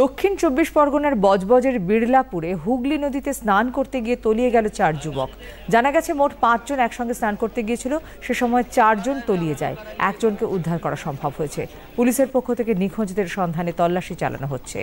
দক্ষিণ চব্বিশ পরগনার বজবজের বিড়লাপুরে হুগলি নদীতে স্নান করতে গিয়ে তলিয়ে গেল চার যুবক জানা গেছে মোট পাঁচজন একসঙ্গে স্নান করতে গিয়েছিল সে সময় চারজন তলিয়ে যায় একজনকে উদ্ধার করা সম্ভব হয়েছে পুলিশের পক্ষ থেকে নিখোঁজদের সন্ধানে তল্লাশি চালানো হচ্ছে